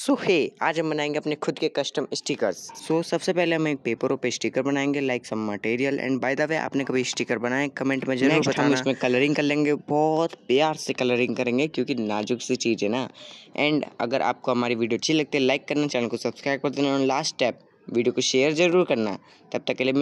सो हे आज हम बनाएंगे अपने खुद के कस्टम स्टिकर्स सो so, सबसे पहले हम एक पेपरों पे स्टिकर बनाएंगे like some material and by the way आपने कभी स्टिकर बनाए कमेंट में जरूर बताना हम इसमें कलरिंग कर लेंगे बहुत प्यार से कलरिंग करेंगे क्योंकि नाजुक सी चीज़ है ना एंड अगर आपको हमारी वीडियो अच्छी लगती है लाइक करना चैनल को सब्सक्राइब कर देना और लास्ट स्टेप वीडियो को शेयर जरूर करना तब तक के लिए